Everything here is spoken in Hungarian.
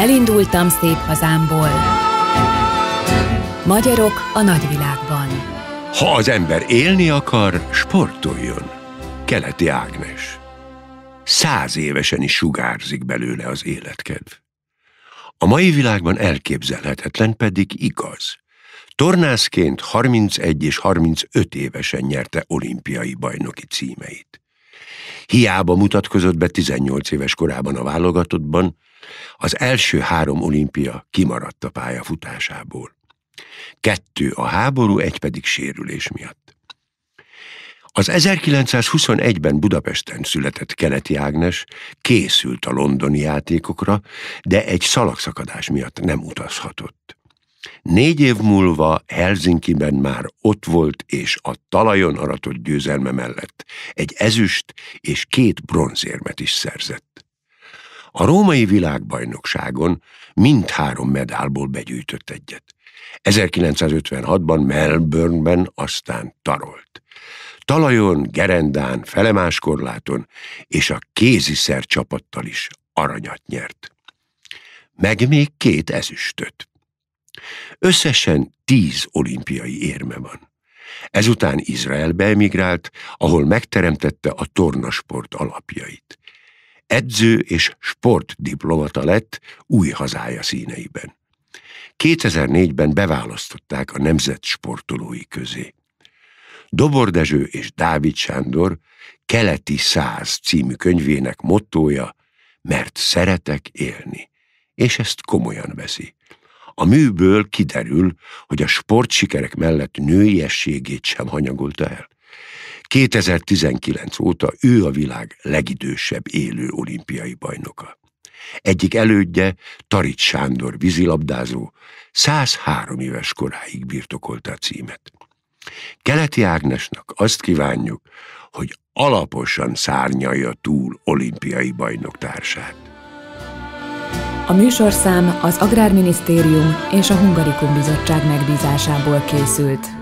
Elindultam szép hazámból. Magyarok a nagyvilágban. Ha az ember élni akar, sportoljon. Keleti Ágnes. Száz évesen is sugárzik belőle az életkedv. A mai világban elképzelhetetlen pedig igaz. Tornászként 31 és 35 évesen nyerte olimpiai bajnoki címeit. Hiába mutatkozott be 18 éves korában a válogatottban, az első három olimpia kimaradt a pályafutásából. Kettő a háború, egy pedig sérülés miatt. Az 1921-ben Budapesten született Keleti Ágnes készült a londoni játékokra, de egy szalagszakadás miatt nem utazhatott. Négy év múlva Helsinkiben már ott volt, és a talajon aratott győzelme mellett egy ezüst és két bronzérmet is szerzett. A római világbajnokságon mindhárom medálból begyűjtött egyet. 1956-ban Melbourneben aztán tarolt. Talajon, gerendán, felemás korláton és a kéziszer csapattal is aranyat nyert. Meg még két ezüstöt. Összesen tíz olimpiai érme van. Ezután Izraelbe emigrált, ahol megteremtette a tornasport alapjait edző és sportdiplomata lett új hazája színeiben. 2004-ben beválasztották a nemzet sportolói közé. Dobor Dezső és Dávid Sándor Keleti Száz című könyvének mottója, mert szeretek élni, és ezt komolyan veszi. A műből kiderül, hogy a sportsikerek mellett nőiességét sem hanyagolta el. 2019 óta ő a világ legidősebb élő olimpiai bajnoka. Egyik elődje, Tarit Sándor vízilabdázó, 103 éves koráig birtokolta a címet. Keleti Ágnesnak azt kívánjuk, hogy alaposan szárnyalja túl olimpiai bajnok társát. A műsorszám az Agrárminisztérium és a Hungarikum Bizottság megbízásából készült.